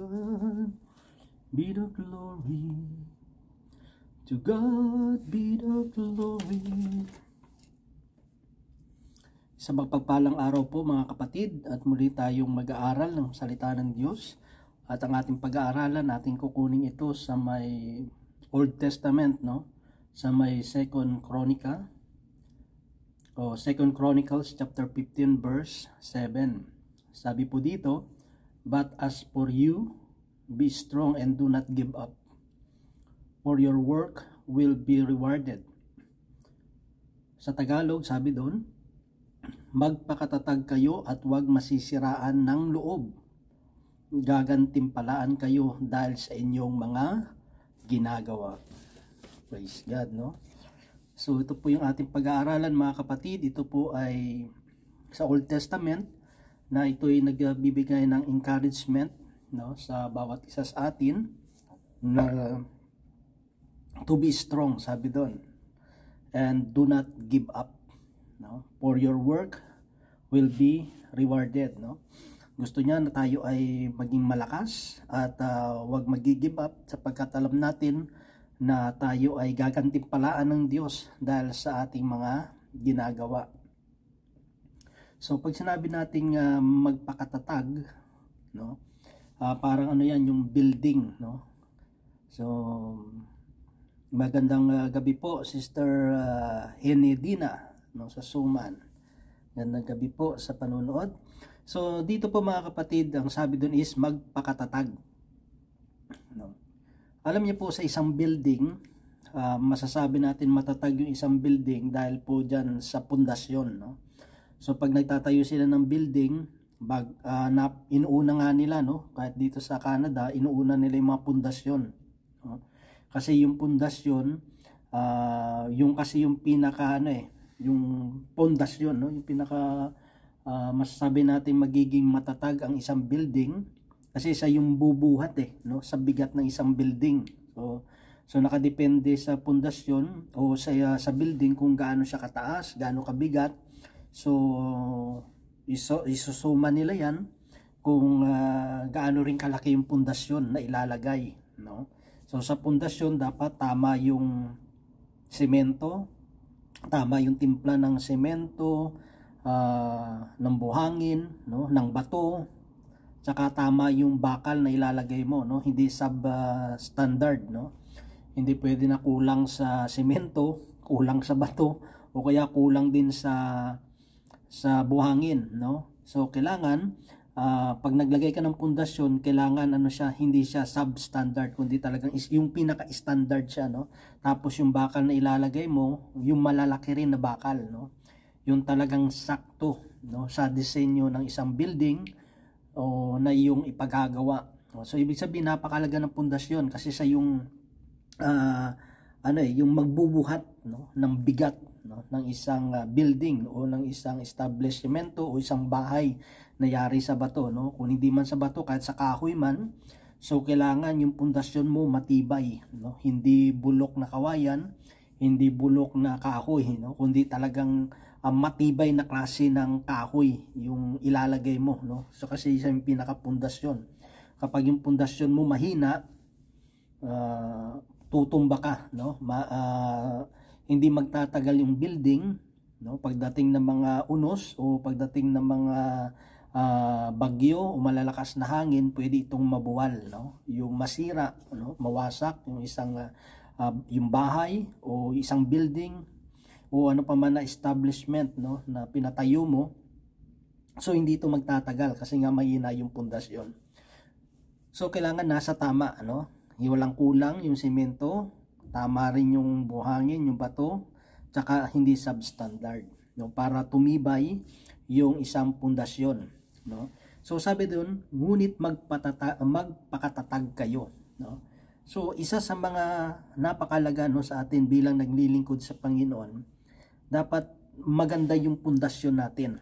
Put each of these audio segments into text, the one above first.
God be the glory. To God be the glory. Sa magpagpalang araw po mga kapatid at muli tayong mag-aaral ng salita ng Diyos at ang ating pag-aaralan natin kukunin ito sa may Old Testament no sa may 2nd Chronica o 2nd Chronicles chapter 15 verse 7. Sabi po dito, But as for you, be strong and do not give up, for your work will be rewarded. Sa Tagalog, sabi doon, magpakatatag kayo at huwag masisiraan ng loob. Gagantimpalaan kayo dahil sa inyong mga ginagawa. Praise God, no? So ito po yung ating pag-aaralan mga kapatid. Ito po ay sa Old Testament na ito ay nagbibigay ng encouragement no sa bawat isa sa atin na to be strong sabi doon and do not give up no for your work will be rewarded no gusto niya na tayo ay maging malakas at uh, ah, wag magi-give up sapagkat alam natin na tayo ay gagantimpalaan ng Diyos dahil sa ating mga ginagawa So pag sinabi nating uh, magpakatatag, no? Uh, parang ano 'yan, yung building, no? So magandang uh, gabi po Sister uh, Henedina, no, sa Suman. Magandang gabi po sa panonood. So dito po mga kapatid, ang sabi doon is magpakatatag. No. Alam niyo po sa isang building, uh, masasabi natin matatag yung isang building dahil po diyan sa pundasyon, no? So pag nagtatayo sila ng building, bag, uh, ah, na, inuuna nga nila no, kahit dito sa Canada, inuuna nila yung mga pundasyon. No? Kasi yung pundasyon, uh, yung kasi yung pinaka ano eh, yung pundasyon no, yung pinaka uh, masasabi natin magiging matatag ang isang building kasi sa yung bubuhat eh no sa bigat ng isang building. So So nakadepende sa pundasyon o sa uh, sa building kung gaano siya kataas, gaano kabigat So, iso, isusuma nila yan kung uh, gaano rin kalaki yung pundasyon na ilalagay. No? So, sa pundasyon, dapat tama yung semento, tama yung timpla ng semento, uh, ng buhangin, no? ng bato, tsaka tama yung bakal na ilalagay mo no hindi sub uh, standard no hindi pwede na kulang sa semento kulang sa bato o kaya kulang din sa sa buhangin, no? So kailangan uh, pag naglagay ka ng pundasyon, kailangan ano siya, hindi siya substandard kundi talagang is yung pinaka-standard siya, no? Tapos yung bakal na ilalagay mo, yung malalaki rin na bakal, no? Yung talagang sakto, no, sa disenyo ng isang building o na yung ipagagawa. So ibig sabihin napakalaga ng pundasyon kasi sa yung uh, ano eh, yung magbubuhat no, ng bigat no, ng isang uh, building o ng isang establishment o isang bahay na yari sa bato. No? Kung hindi man sa bato, kahit sa kahoy man, so kailangan yung pundasyon mo matibay. No? Hindi bulok na kawayan, hindi bulok na kahoy, no? kundi talagang uh, matibay na klase ng kahoy yung ilalagay mo. No? So kasi isa yung pinakapundasyon. Kapag yung pundasyon mo mahina, uh, tutumba ka. No? Ma, uh, hindi magtatagal yung building no pagdating ng mga unos o pagdating ng mga uh, bagyo o malalakas na hangin pwede itong mabuwal no yung masira no mawasak yung isang uh, uh, yung bahay o isang building o ano pa man na establishment no na pinatayo mo so hindi ito magtatagal kasi nga mahina yung pundasyon so kailangan nasa tama no walang kulang yung semento Tama rin yung buhangin, yung bato, tsaka hindi substandard, no? Para tumibay yung isang pundasyon, no? So sabi doon, ngunit magpatata magpakatatag kayo, no? So isa sa mga napakalaga no sa atin bilang naglilingkod sa Panginoon, dapat maganda yung pundasyon natin.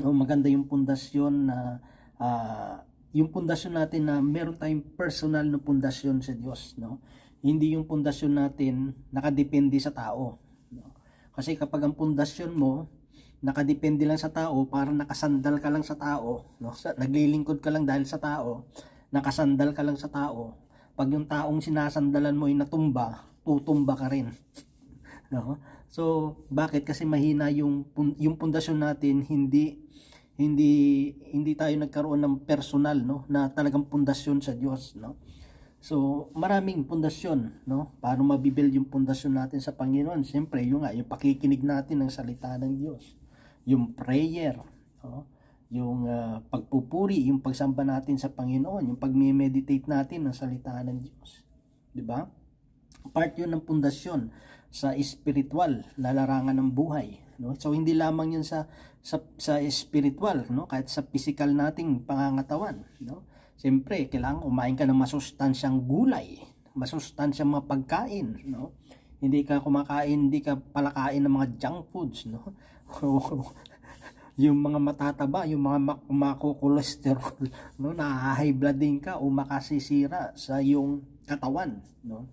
No, maganda yung pundasyon na uh, yung pundasyon natin na meron tayong personal na pundasyon sa Diyos, no? hindi yung pundasyon natin nakadepende sa tao. Kasi kapag ang pundasyon mo nakadepende lang sa tao, parang nakasandal ka lang sa tao, no? naglilingkod ka lang dahil sa tao, nakasandal ka lang sa tao. Pag yung taong sinasandalan mo ay natumba, tutumba ka rin. no? So, bakit kasi mahina yung yung pundasyon natin, hindi hindi hindi tayo nagkaroon ng personal no na talagang pundasyon sa Diyos no So, maraming pundasyon, no? Paano mabibuild yung pundasyon natin sa Panginoon? Siyempre, yung nga, yung pakikinig natin ng salita ng Diyos. Yung prayer, no? Yung uh, pagpupuri, yung pagsamba natin sa Panginoon, yung pagme-meditate natin ng salita ng Diyos. 'Di ba? Part 'yun ng pundasyon sa spiritual na larangan ng buhay, no? So hindi lamang 'yun sa sa, sa spiritual, no? Kahit sa physical nating pangangatawan, no? Siyempre, kailangan kumain ka ng masustansyang gulay, masustansyang mga pagkain, no? Hindi ka kumakain, hindi ka palakain ng mga junk foods, no? yung mga matataba, yung mga makukolesterol, no? Nahahigh blood din ka o makasisira sa yung katawan, no?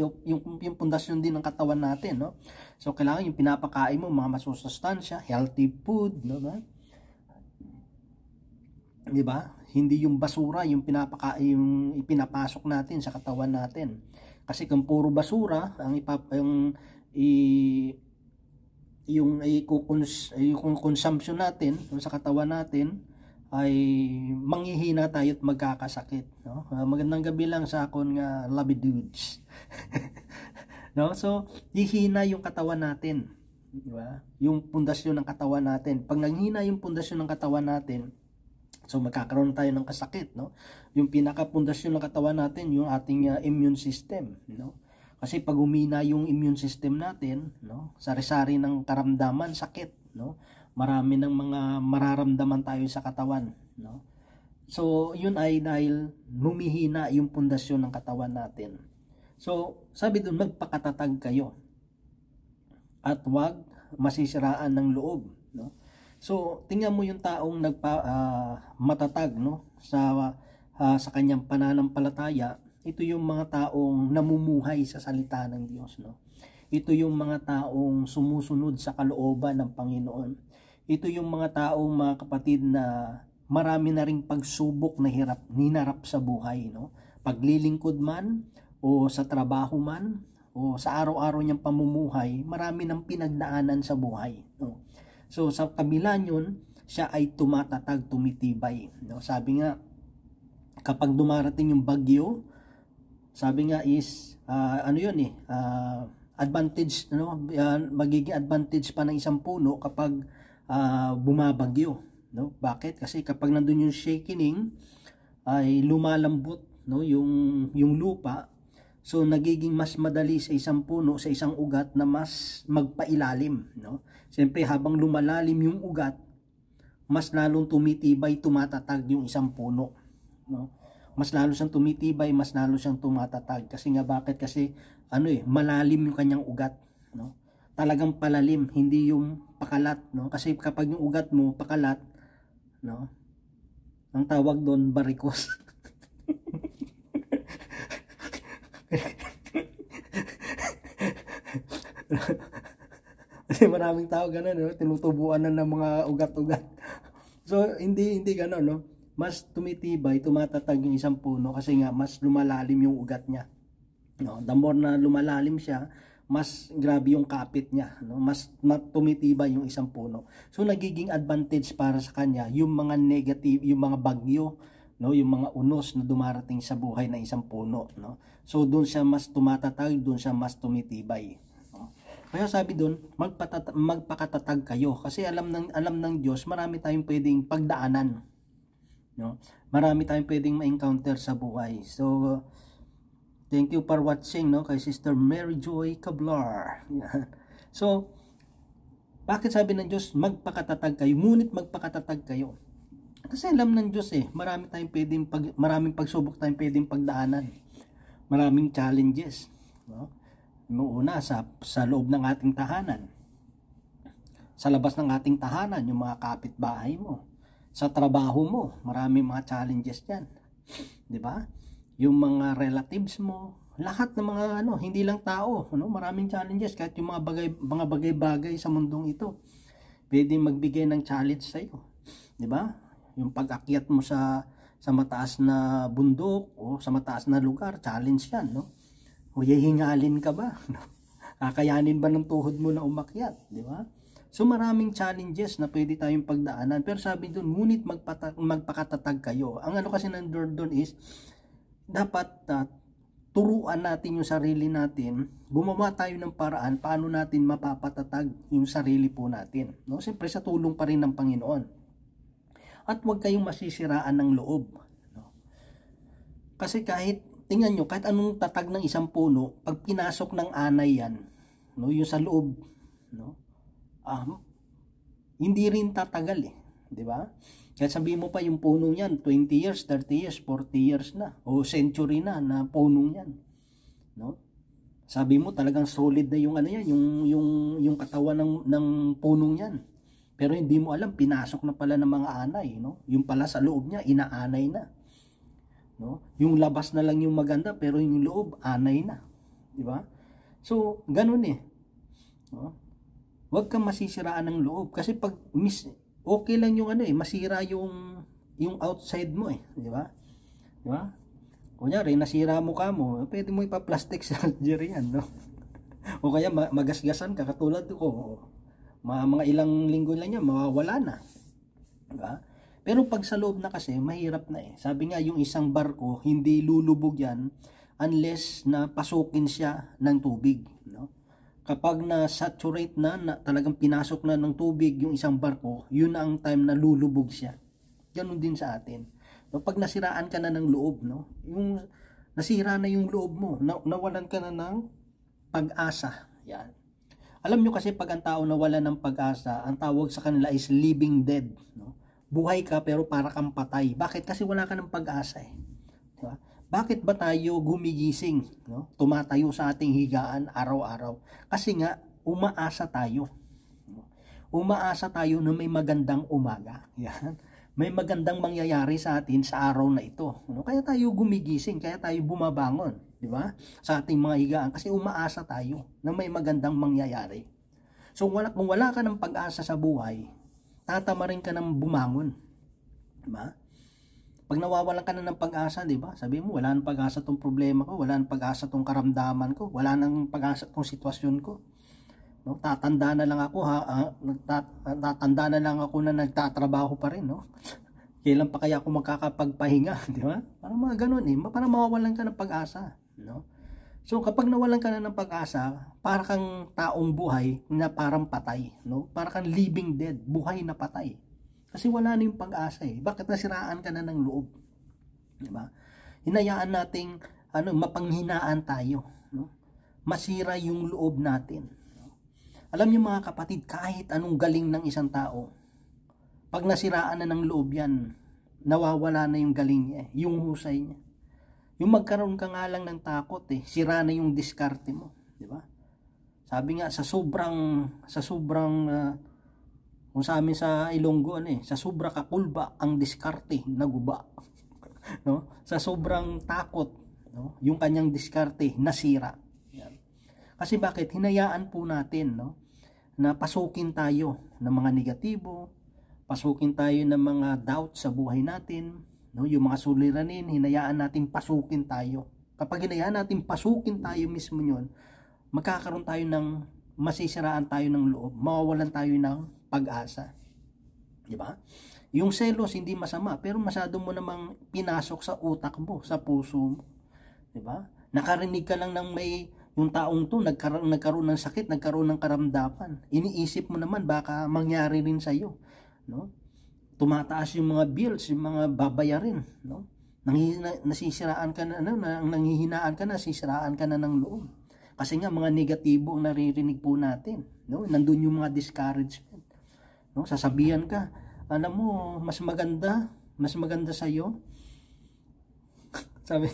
Yung, yung, yung pundasyon din ng katawan natin, no? So, kailangan yung pinapakain mo, mga masustansya, healthy food, no ba? Di ba? hindi yung basura yung pinapaka yung ipinapasok natin sa katawan natin. Kasi kung puro basura ang ipap yung i yung ikukons yung consumption natin sa katawan natin ay manghihina tayo at magkakasakit no ah, magandang gabi lang sa akon nga love dudes no so hihina yung katawan natin di ba yung pundasyon ng katawan natin pag nanghina yung pundasyon ng katawan natin So magkakaroon tayo ng kasakit, no? Yung pinaka-pundasyon ng katawan natin, yung ating uh, immune system, no? Kasi pag humina yung immune system natin, no? Sari-sari ng karamdaman, sakit, no? Marami ng mga mararamdaman tayo sa katawan, no? So, yun ay dahil humihina yung pundasyon ng katawan natin. So, sabi doon, magpakatatag kayo. At wag masisiraan ng loob, no? So, tingnan mo yung taong nagpa uh, matatag no sa uh, sa kanyang pananampalataya, ito yung mga taong namumuhay sa salita ng Diyos no. Ito yung mga taong sumusunod sa kalooban ng Panginoon. Ito yung mga taong mga kapatid na marami na ring pagsubok na hirap ninarap sa buhay no paglilingkod man o sa trabaho man o sa araw-araw niyang pamumuhay marami nang pinagdaanan sa buhay no So sa kabila nyon, siya ay tumatatag, tumitibay. No? Sabi nga, kapag dumarating yung bagyo, sabi nga is, uh, ano yun eh, uh, advantage, ano, uh, magiging advantage pa ng isang puno kapag uh, bumabagyo. No? Bakit? Kasi kapag nandun yung shaking, ay lumalambot no yung yung lupa so nagiging mas madali sa isang puno sa isang ugat na mas magpailalim no Siyempre habang lumalalim yung ugat, mas lalong tumitibay, tumatatag yung isang puno. No? Mas lalo siyang tumitibay, mas lalo siyang tumatatag. Kasi nga bakit? Kasi ano eh, malalim yung kanyang ugat. No? Talagang palalim, hindi yung pakalat. No? Kasi kapag yung ugat mo pakalat, no? ang tawag doon barikos. Kasi maraming tao ganun, no? tinutubuan na ng mga ugat-ugat. so, hindi, hindi ganun, no? Mas tumitibay, tumatatag yung isang puno kasi nga mas lumalalim yung ugat niya. No? The more na lumalalim siya, mas grabe yung kapit niya, no? mas tumitibay yung isang puno. So nagiging advantage para sa kanya yung mga negative, yung mga bagyo, no? yung mga unos na dumarating sa buhay ng isang puno. No? So doon siya mas tumatatag, doon siya mas tumitibay. Kaya sabi doon, magpakatatag kayo kasi alam ng alam ng Diyos, marami tayong pwedeng pagdaanan. No? Marami tayong pwedeng ma-encounter sa buhay. So thank you for watching no kay Sister Mary Joy Cablar. so bakit sabi ng Diyos magpakatatag kayo? Ngunit magpakatatag kayo. Kasi alam ng Diyos eh, marami tayong pwedeng pag, maraming pagsubok tayong pwedeng pagdaanan. Maraming challenges, no? Nuuna sa, sa loob ng ating tahanan. Sa labas ng ating tahanan, yung mga kapitbahay mo. Sa trabaho mo, maraming mga challenges yan. Di ba? Yung mga relatives mo, lahat ng mga ano, hindi lang tao, ano, maraming challenges kahit yung mga bagay mga bagay-bagay sa mundong ito. Pwede magbigay ng challenge sa iyo. 'Di ba? Yung pag-akyat mo sa sa mataas na bundok o sa mataas na lugar, challenge 'yan, no? O hihingalin ka ba? Kakayanin ba ng tuhod mo na umakyat? Di ba? So maraming challenges na pwede tayong pagdaanan. Pero sabi doon, ngunit magpata- magpakatatag kayo. Ang ano kasi ng Lord doon is, dapat uh, turuan natin yung sarili natin, gumawa tayo ng paraan paano natin mapapatatag yung sarili po natin. No? Siyempre sa tulong pa rin ng Panginoon. At huwag kayong masisiraan ng loob. No? Kasi kahit tingnan nyo, kahit anong tatag ng isang puno, pag pinasok ng anay yan, no, yung sa loob, no, um, hindi rin tatagal eh. Di ba? Kahit sabihin mo pa yung puno yan, 20 years, 30 years, 40 years na, o century na na puno yan. No? Sabi mo talagang solid na yung ano yan, yung yung yung katawan ng ng punong yan. Pero hindi mo alam pinasok na pala ng mga anay, no? Yung pala sa loob niya inaanay na no? Yung labas na lang yung maganda pero yung loob anay na, di ba? So, ganun eh. No? Huwag kang masisiraan ng loob kasi pag miss okay lang yung ano eh, masira yung yung outside mo eh, di ba? Di ba? Kunyari, nasira mo ka mo, pwede mo ipa-plastic surgery yan, no? o kaya magasgasan ka katulad ko. Oh, ma mga ilang linggo lang niya mawawala na. Di ba? Pero pag sa loob na kasi, mahirap na eh. Sabi nga, yung isang barko, hindi lulubog yan unless na pasukin siya ng tubig. No? Kapag na-saturate na, na, talagang pinasok na ng tubig yung isang barko, yun na ang time na lulubog siya. Ganun din sa atin. No? Pag nasiraan ka na ng loob, no? yung nasira na yung loob mo, na, nawalan ka na ng pag-asa. Yan. Alam nyo kasi pag ang tao nawala ng pag-asa, ang tawag sa kanila is living dead. No? buhay ka pero para kang patay. Bakit? Kasi wala ka ng pag-asa eh. Di ba? Bakit ba tayo gumigising? No? Tumatayo sa ating higaan araw-araw. Kasi nga, umaasa tayo. Umaasa tayo na may magandang umaga. Yan may magandang mangyayari sa atin sa araw na ito. No? Kaya tayo gumigising, kaya tayo bumabangon, di ba? Sa ating mga higaan kasi umaasa tayo na may magandang mangyayari. So wala kung wala ka ng pag-asa sa buhay, tatama rin ka ng bumangon. Diba? Pag nawawalan ka na ng pag-asa, di ba? Sabi mo, wala nang pag-asa tong problema ko, wala nang pag-asa tong karamdaman ko, wala nang pag-asa tong sitwasyon ko. No, tatanda na lang ako ha, ha ah, ah, tatanda na lang ako na nagtatrabaho pa rin, no? Kailan pa kaya ako magkakapagpahinga, di ba? Parang mga ganun eh, parang mawawalan ka ng pag-asa, no? So kapag nawalan ka na ng pag-asa, para kang taong buhay na parang patay, no? Para kang living dead, buhay na patay. Kasi wala na yung pag-asa eh. Bakit nasiraan ka na ng loob? 'Di ba? Hinayaan nating ano, mapanghinaan tayo, no? Masira yung loob natin. Alam niyo mga kapatid, kahit anong galing ng isang tao, pag nasiraan na ng loob 'yan, nawawala na yung galing niya, eh. yung husay niya. Yung magkaroon ka nga lang ng takot eh, sira na yung diskarte mo, di ba? Sabi nga sa sobrang sa sobrang uh, kung sa amin sa Ilonggo ano eh, sa sobra kakulba ang diskarte naguba. no? Sa sobrang takot, no? Yung kanyang diskarte nasira. Yan. Kasi bakit hinayaan po natin, no? Na pasukin tayo ng mga negatibo, pasukin tayo ng mga doubt sa buhay natin, No, yung mga suliranin, hinayaan natin pasukin tayo. Kapag hinayaan natin pasukin tayo mismo yon, magkakaroon tayo ng masisiraan tayo ng loob, mawawalan tayo ng pag-asa. 'Di ba? Yung selos hindi masama, pero masyado mo namang pinasok sa utak mo, sa puso mo. 'Di ba? Nakarinig ka lang ng may yung taong to nagkaroon, nagkaroon ng sakit, nagkaroon ng karamdaman. Iniisip mo naman baka mangyari rin sa iyo, no? tumataas yung mga bills, yung mga babayarin, no? Nanghihina, nasisiraan ka na, ano, nang nanghihinaan ka na, sisiraan ka na ng loob. Kasi nga, mga negatibo ang naririnig po natin, no? Nandun yung mga discouragement, no? Sasabihan ka, alam mo, mas maganda, mas maganda sa'yo. Sabi,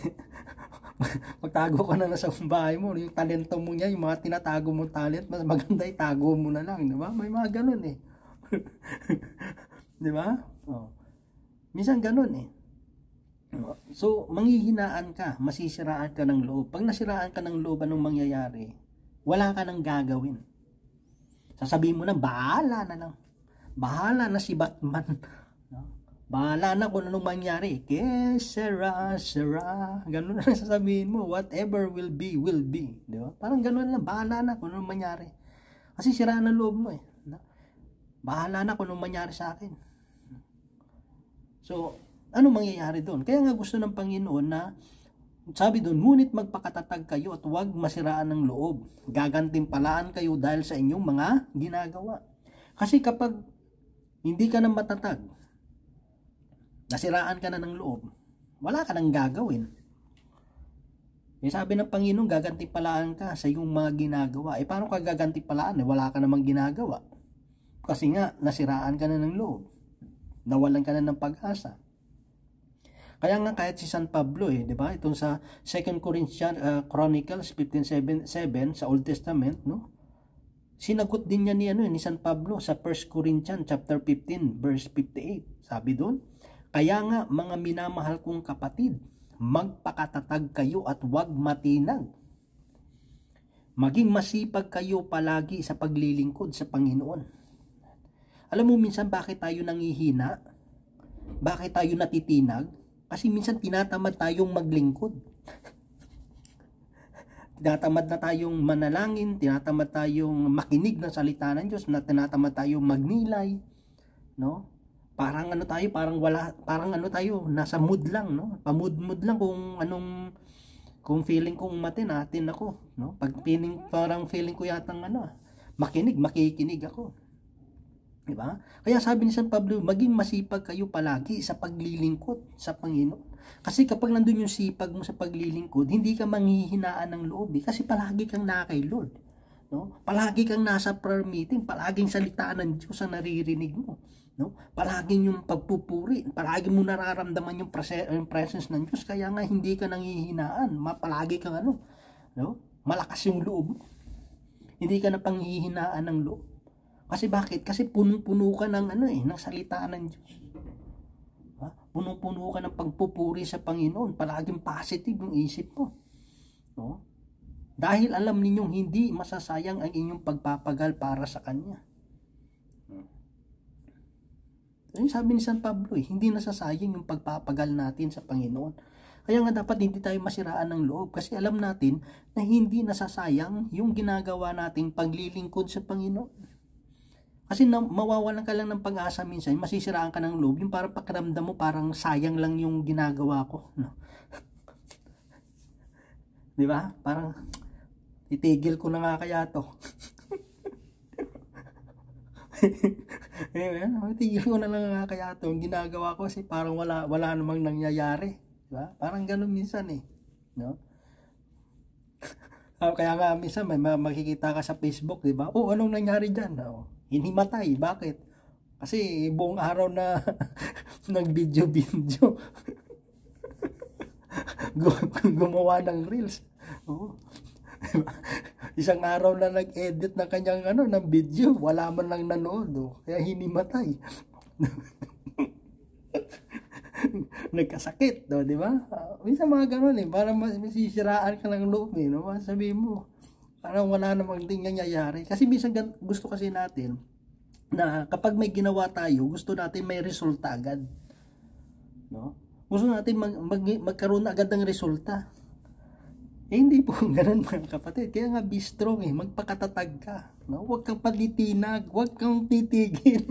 magtago ka na lang sa bahay mo, yung talento mo niya, yung mga tinatago mo talent, mas maganda itago mo na lang, di ba? May mga ganun eh. Di ba? Oh. Minsan ganun eh. Oh. So, manghihinaan ka, masisiraan ka ng loob. Pag nasiraan ka ng loob, anong mangyayari? Wala ka nang gagawin. Sasabihin mo na, bahala na lang. Bahala na si Batman. Bahala na kung anong mangyari. Kesera, sera. Ganun na sasabihin mo. Whatever will be, will be. Di ba? Parang ganun lang. Bahala na kung anong mangyari. Kasi siraan ng loob mo eh. Bahala na kung anong mangyari sa akin. So, ano mangyayari doon? Kaya nga gusto ng Panginoon na sabi doon, ngunit magpakatatag kayo at huwag masiraan ng loob. Gagantimpalaan kayo dahil sa inyong mga ginagawa. Kasi kapag hindi ka na matatag, nasiraan ka na ng loob, wala ka nang gagawin. Eh, sabi ng Panginoon, gagantimpalaan ka sa iyong mga ginagawa. Eh, paano ka gagantimpalaan? Eh, wala ka namang ginagawa. Kasi nga, nasiraan ka na ng loob. Nawalan ka na ng pag-asa. Kaya nga kahit si San Pablo eh, 'di ba? Itong sa 2 Corinthians uh, Chronicles 15:7 sa Old Testament, no? Sinagot din niya ni ano eh, ni San Pablo sa 1 Corinthians chapter 15 verse 58. Sabi doon, kaya nga mga minamahal kong kapatid, magpakatatag kayo at huwag matinag. Maging masipag kayo palagi sa paglilingkod sa Panginoon alam mo minsan bakit tayo nangihina? Bakit tayo natitinag? Kasi minsan tinatamad tayong maglingkod. tinatamad na tayong manalangin, tinatamad tayong makinig ng salita ng Diyos, na tinatamad tayong magnilay, no? Parang ano tayo, parang wala, parang ano tayo, nasa mood lang, no? Pamud-mood lang kung anong kung feeling kong umatin natin ako, no? Pag feeling, parang feeling ko yata ng ano, ah, makinig, makikinig ako. Di Kaya sabi ni San Pablo, maging masipag kayo palagi sa paglilingkod sa Panginoon. Kasi kapag nandun yung sipag mo sa paglilingkod, hindi ka manghihinaan ng loob eh, kasi palagi kang nakay Lord. No? Palagi kang nasa prayer meeting, palaging salitaan ng Diyos ang naririnig mo. No? Palaging yung pagpupuri, palagi mo nararamdaman yung, presen- yung presence ng Diyos, kaya nga hindi ka nanghihinaan, palagi kang ano, no? malakas yung loob mo. Hindi ka na panghihinaan ng loob. Kasi bakit? Kasi punong-puno ka ng ano eh, ng salita ng Diyos. Ha? Punong-puno ka ng pagpupuri sa Panginoon. Palaging positive yung isip mo. No? Dahil alam ninyong hindi masasayang ang inyong pagpapagal para sa Kanya. Yung sabi ni San Pablo eh, hindi nasasayang yung pagpapagal natin sa Panginoon. Kaya nga dapat hindi tayo masiraan ng loob kasi alam natin na hindi nasasayang yung ginagawa nating paglilingkod sa Panginoon. Kasi na, mawawalan ka lang ng pag-asa minsan, masisiraan ka ng loob, yung parang pakiramdam mo parang sayang lang yung ginagawa ko. No? 'Di ba? Parang itigil ko na nga kaya to. diba? Itigil ko na lang nga kaya to. Yung ginagawa ko kasi parang wala, wala namang nangyayari. ba? Parang ganun minsan eh. No? Ah, kaya nga minsan may makikita ka sa Facebook, di ba? Oh, anong nangyari diyan? Oh, hindi hinimatay. Bakit? Kasi buong araw na nag-video-video. gumawa ng reels. Oo. Isang araw na nag-edit ng kanyang ano, ng video, wala man lang nanood. Oh. Kaya hinimatay. Nagkasakit, no, oh, di ba? Uh, minsan mga ganun eh, para mas masisiraan ka ng loob eh, no? Sabi mo, parang wala namang ding nangyayari. Kasi minsan gusto kasi natin na kapag may ginawa tayo, gusto natin may resulta agad. No? Gusto natin mag, mag, magkaroon agad ng resulta. Eh, hindi po ganun mga kapatid. Kaya nga be strong eh. Magpakatatag ka. No? Huwag kang palitinag. Huwag kang titigil.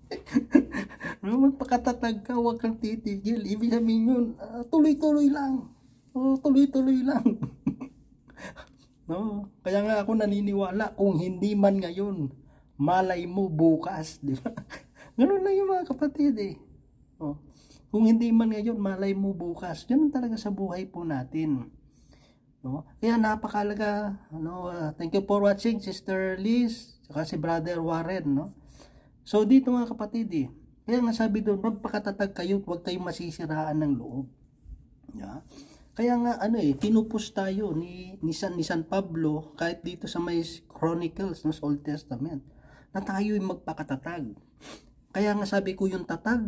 no? Magpakatatag ka. Huwag kang titigil. Ibig sabihin yun, tuloy-tuloy uh, ah, tuloy -tuloy lang. Tuloy-tuloy lang. Oh, No? Kaya nga ako naniniwala kung hindi man ngayon, malay mo bukas, di ba? Ganun lang yung mga kapatid eh. Oh. Kung hindi man ngayon, malay mo bukas. Ganun talaga sa buhay po natin. No? Kaya napakalaga. No? Uh, thank you for watching, Sister Liz, saka si Brother Warren. No? So dito mga kapatid eh, kaya nga sabi doon, magpakatatag kayo, huwag kayong masisiraan ng loob. Yeah? Kaya nga ano eh, tinupos tayo ni, ni, San, ni San Pablo kahit dito sa may Chronicles ng Old Testament na tayo ay magpakatatag. Kaya nga sabi ko yung tatag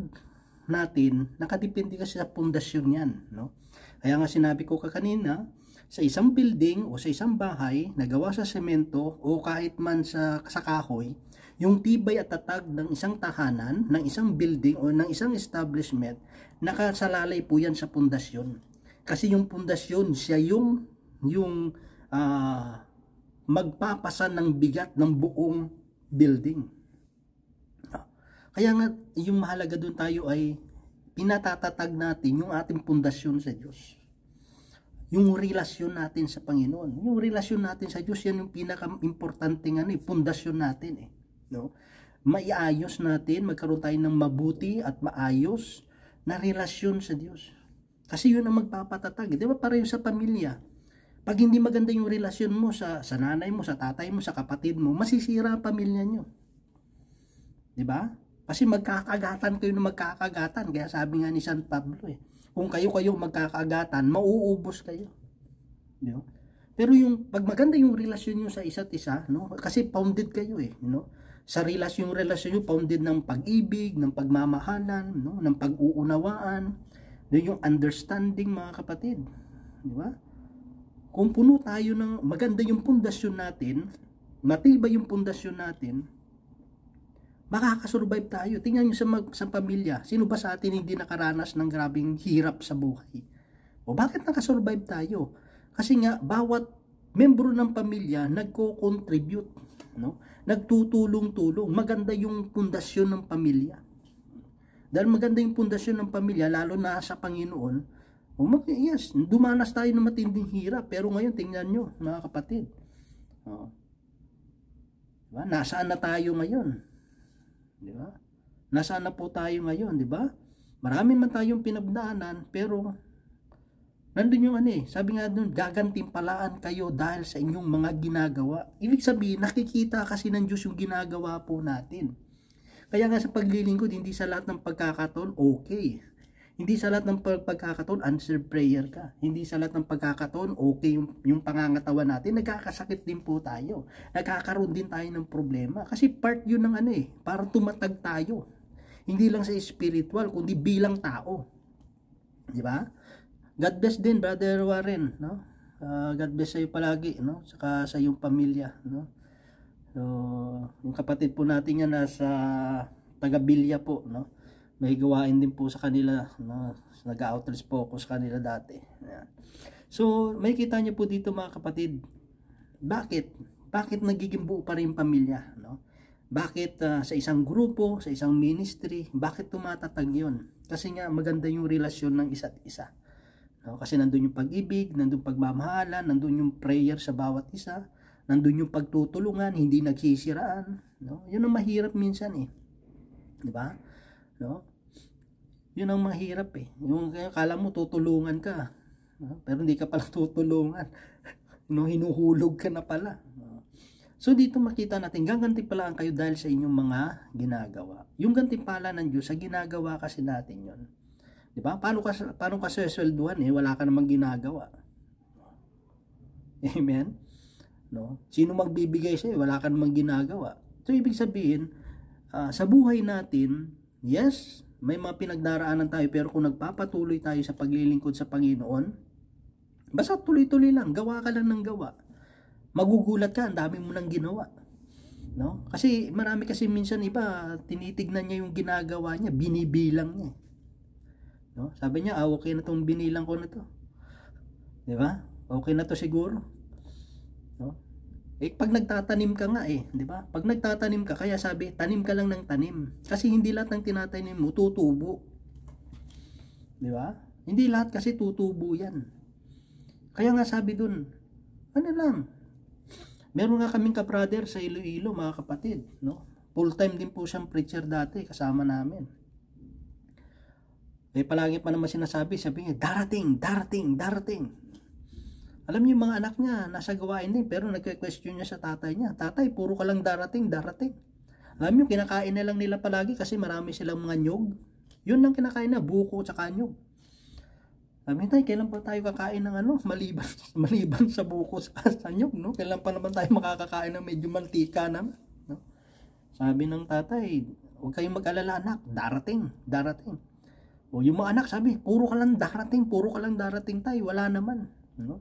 natin, nakadepende kasi sa pundasyon niyan, No? Kaya nga sinabi ko ka kanina, sa isang building o sa isang bahay na gawa sa semento o kahit man sa, sa kahoy, yung tibay at tatag ng isang tahanan, ng isang building o ng isang establishment, nakasalalay po yan sa pundasyon. Kasi yung pundasyon, siya yung yung uh, ah, magpapasan ng bigat ng buong building. Ah, kaya nga yung mahalaga doon tayo ay pinatatatag natin yung ating pundasyon sa Diyos. Yung relasyon natin sa Panginoon. Yung relasyon natin sa Diyos, yan yung pinaka-importante ano, eh, pundasyon natin. Eh, no? Maiayos natin, magkaroon tayo ng mabuti at maayos na relasyon sa Diyos. Kasi yun ang magpapatatag. Eh. Di ba pareho sa pamilya? Pag hindi maganda yung relasyon mo sa, sa nanay mo, sa tatay mo, sa kapatid mo, masisira ang pamilya nyo. Di ba? Kasi magkakagatan kayo ng magkakagatan. Kaya sabi nga ni San Pablo eh, kung kayo-kayo magkakagatan, mauubos kayo. Di ba? Pero yung pag maganda yung relasyon niyo sa isa't isa, no? Kasi founded kayo eh, you know? Sa relasyon yung relasyon niyo founded ng pag-ibig, ng pagmamahalan, no? Ng pag-uunawaan, yun yung understanding mga kapatid. Di ba? Kung puno tayo ng maganda yung pundasyon natin, matibay yung pundasyon natin, makakasurvive tayo. Tingnan nyo sa, mag, sa pamilya, sino ba sa atin hindi nakaranas ng grabing hirap sa buhay? O bakit nakasurvive tayo? Kasi nga, bawat membro ng pamilya nagko-contribute. No? Nagtutulong-tulong. Maganda yung pundasyon ng pamilya. Dahil maganda yung pundasyon ng pamilya, lalo na sa Panginoon, um, yes, dumanas tayo ng matinding hirap. Pero ngayon, tingnan nyo, mga kapatid. Oh. Diba? Nasaan na tayo ngayon? Di ba? Nasaan na po tayo ngayon, di ba? Marami man tayong pinagdaanan, pero nandun yung ano eh, sabi nga doon, gagantimpalaan kayo dahil sa inyong mga ginagawa. Ibig sabihin, nakikita kasi ng Diyos yung ginagawa po natin. Kaya nga sa paglilingkod, hindi sa lahat ng pagkakataon, okay. Hindi sa lahat ng pagkakataon, answer prayer ka. Hindi sa lahat ng pagkakataon, okay yung, yung pangangatawa natin. Nagkakasakit din po tayo. Nagkakaroon din tayo ng problema. Kasi part yun ng ano eh, para tumatag tayo. Hindi lang sa spiritual, kundi bilang tao. Di ba? God bless din, Brother Warren. No? Uh, God bless sa'yo palagi. No? Saka sa iyong pamilya. No? So, yung kapatid po natin yan nasa taga po, no? May gawain din po sa kanila, no? Nag-outreach po ako sa kanila dati. Ayan. So, may kita niyo po dito mga kapatid. Bakit? Bakit nagiging buo pa rin pamilya, no? Bakit uh, sa isang grupo, sa isang ministry, bakit tumatatag yun? Kasi nga maganda yung relasyon ng isa't isa. No? Kasi nandun yung pag-ibig, nandun pagmamahalan, nandun yung prayer sa bawat isa nandun yung pagtutulungan, hindi nagsisiraan, no? 'Yun ang mahirap minsan eh. 'Di ba? No? 'Yun ang mahirap eh. Yung kala mo tutulungan ka, no? pero hindi ka pala tutulungan. no, hinuhulog ka na pala. So dito makita natin, gagantimpalaan kayo dahil sa inyong mga ginagawa. Yung gantimpala ng Diyos sa ginagawa kasi natin 'yon. 'Di ba? Paano ka paano ka swelduhan eh wala ka namang ginagawa. Amen no sino magbibigay sa wala ka namang ginagawa so ibig sabihin uh, sa buhay natin yes may mga pinagdaraanan tayo pero kung nagpapatuloy tayo sa paglilingkod sa Panginoon basta tuloy-tuloy lang gawa ka lang ng gawa magugulat ka ang dami mo nang ginawa no kasi marami kasi minsan iba tinitignan niya yung ginagawa niya binibilang niya eh. no sabi niya ah, okay na tong binilang ko na to di ba okay na to siguro eh, pag nagtatanim ka nga eh, di ba? Pag nagtatanim ka, kaya sabi, tanim ka lang ng tanim. Kasi hindi lahat ng tinatanim mo tutubo. Di ba? Hindi lahat kasi tutubo yan. Kaya nga sabi dun, ano lang, meron nga kaming kabrader sa Iloilo, mga kapatid, no? Full time din po siyang preacher dati, kasama namin. Eh, palagi pa naman sinasabi, sabi niya, darating, darating, darating. Alam niyo mga anak niya, nasa gawain din, pero nagke-question niya sa tatay niya. Tatay, puro ka lang darating, darating. Alam niyo, kinakain na lang nila palagi kasi marami silang mga nyog. Yun lang kinakain na, buko at saka nyog. Sabi tayo, kailan pa tayo kakain ng ano, maliban, maliban sa buko at sa nyog, no? Kailan pa naman tayo makakakain ng medyo mantika na, no? Sabi ng tatay, huwag kayong mag-alala anak, darating, darating. O yung mga anak, sabi, puro ka lang darating, puro ka lang darating tayo, wala naman, no?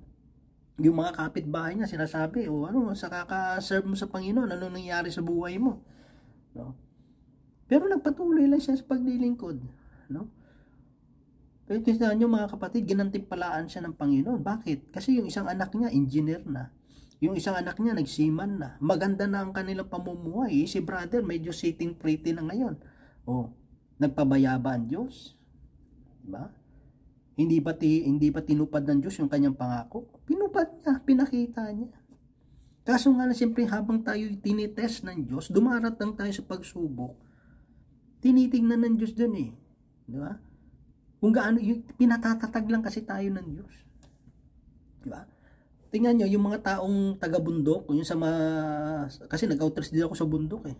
yung mga kapitbahay niya sinasabi o oh, ano sa kaka-serve mo sa Panginoon ano nangyari sa buhay mo no pero nagpatuloy lang siya sa paglilingkod no pero tingnan niyo mga kapatid ginantimpalaan siya ng Panginoon bakit kasi yung isang anak niya engineer na yung isang anak niya nagsiman na maganda na ang kanilang pamumuhay eh, si brother medyo sitting pretty na ngayon oh nagpabayaba ang Diyos di ba hindi ba hindi pa tinupad ng Diyos yung kanyang pangako Pinupad niya, pinakita niya. Kaso nga lang, siyempre, habang tayo tinitest ng Diyos, dumarating tayo sa pagsubok, tinitingnan ng Diyos dun eh. Di ba? Kung gaano, pinatatatag lang kasi tayo ng Diyos. Di ba? Tingnan nyo, yung mga taong taga-bundok, yung sa mga, kasi nag-outres din ako sa bundok eh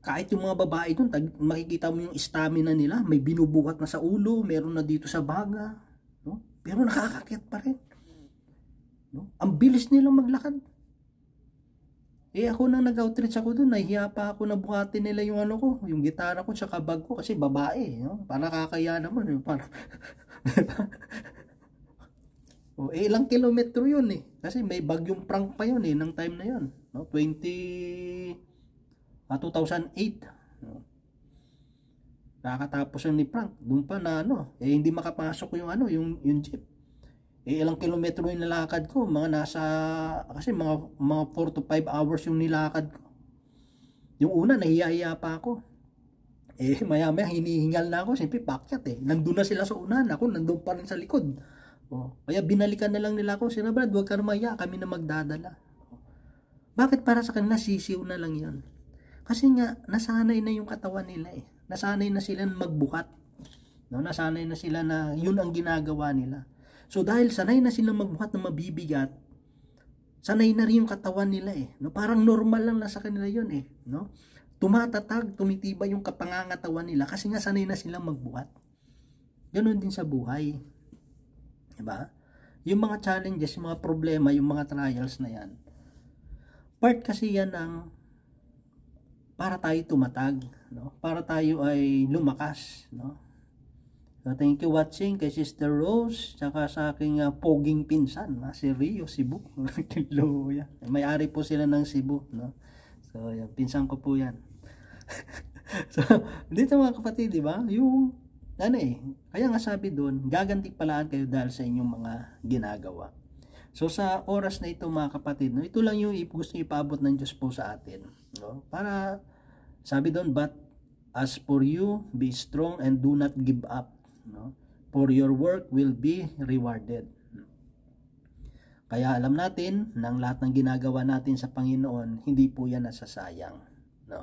kahit yung mga babae dun, makikita mo yung stamina nila, may binubuhat na sa ulo, meron na dito sa baga, no? pero nakakakit pa rin. No? Ang bilis nilang maglakad. Eh ako nang nag-outreach ako doon, nahiya pa ako na buhatin nila yung ano ko, yung gitara ko, tsaka bag ko kasi babae. No? Para kakaya naman. Eh. Para... o, oh, eh, ilang kilometro yun eh. Kasi may bagyong prank pa yun eh, ng time na yun. No? 20... Ah, 2008. No? Nakakatapos yun ni prank. Doon pa na ano, eh hindi makapasok yung ano, yung, yung jeep eh, ilang kilometro yung nilakad ko mga nasa kasi mga mga 4 to 5 hours yung nilakad ko yung una nahiya pa ako eh maya maya hinihingal na ako siyempre pakyat eh nandun na sila sa unahan ako nandun pa rin sa likod oh. kaya binalikan na lang nila ako sila Brad huwag ka maya kami na magdadala bakit para sa kanila sisiw na lang yun kasi nga nasanay na yung katawan nila eh nasanay na sila magbukat no nasanay na sila na yun ang ginagawa nila So dahil sanay na silang magbuhat ng mabibigat, sanay na rin yung katawan nila eh. No? Parang normal lang na sa kanila yon eh. No? Tumatatag, tumitiba yung kapangangatawan nila kasi nga sanay na silang magbuhat. Ganon din sa buhay. Diba? Yung mga challenges, yung mga problema, yung mga trials na yan. Part kasi yan ng para tayo tumatag, no? Para tayo ay lumakas, no? So, uh, thank you watching kay Sister Rose tsaka sa aking uh, poging pinsan na si Rio Cebu. Kiloya. May-ari po sila ng Cebu, no? So, yung pinsan ko po 'yan. so, dito mga kapatid, di ba? Yung ano eh, kaya nga sabi doon, gagantipalaan kayo dahil sa inyong mga ginagawa. So sa oras na ito mga kapatid, no, ito lang yung gusto ipaabot ng Diyos po sa atin. No? Para sabi doon, but as for you, be strong and do not give up no? For your work will be rewarded. Kaya alam natin ng lahat ng ginagawa natin sa Panginoon, hindi po 'yan nasasayang, no?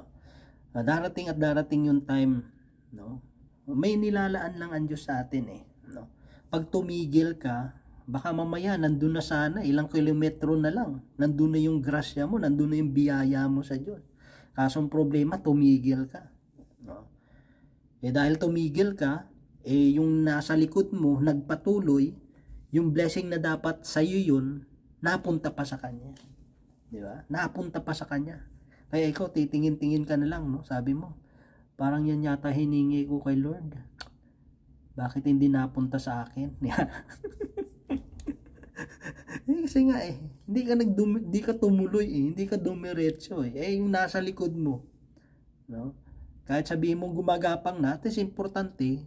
Ah, darating at darating yung time, no? May nilalaan lang ang Diyos sa atin eh, no? Pag tumigil ka, baka mamaya nandun na sana, ilang kilometro na lang, nandun na yung grasya mo, nandun na yung biyaya mo sa Diyos. Kasong problema, tumigil ka. No? Eh dahil tumigil ka, eh yung nasa likod mo nagpatuloy yung blessing na dapat sa iyo yun napunta pa sa kanya di ba napunta pa sa kanya kaya ikaw titingin-tingin ka na lang no sabi mo parang yan yata hiningi ko kay Lord bakit hindi napunta sa akin eh, kasi nga eh hindi ka nagdumi, hindi ka tumuloy eh hindi ka dumiretso eh eh yung nasa likod mo no kahit sabihin mo gumagapang na, importante,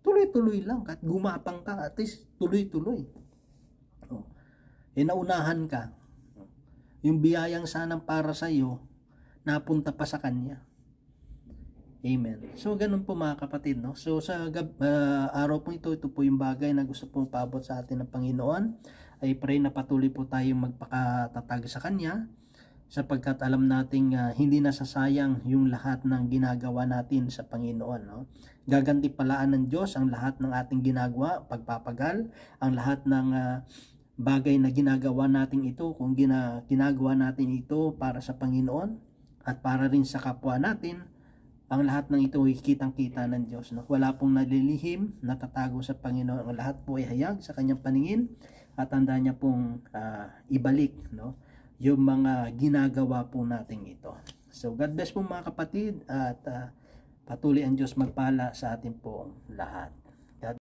tuloy-tuloy lang at gumapang ka at least tuloy-tuloy oh. e naunahan ka yung biyayang sanang para sa iyo napunta pa sa kanya Amen. So ganun po mga kapatid, no. So sa uh, araw po ito, ito po yung bagay na gusto pong paabot sa atin ng Panginoon. Ay pray na patuloy po tayong magpakatatag sa kanya sapagkat alam nating uh, hindi nasasayang yung lahat ng ginagawa natin sa Panginoon. No? Gaganti palaan ng Diyos ang lahat ng ating ginagawa, pagpapagal, ang lahat ng uh, bagay na ginagawa natin ito, kung gina, ginagawa natin ito para sa Panginoon at para rin sa kapwa natin, ang lahat ng ito ay kitang-kita ng Diyos. No? Wala pong nalilihim, natatago sa Panginoon. Ang lahat po ay hayag sa kanyang paningin at tanda niya pong uh, ibalik. No? yung mga ginagawa po natin ito. So God bless po mga kapatid at uh, patuloy ang Diyos magpala sa atin pong lahat.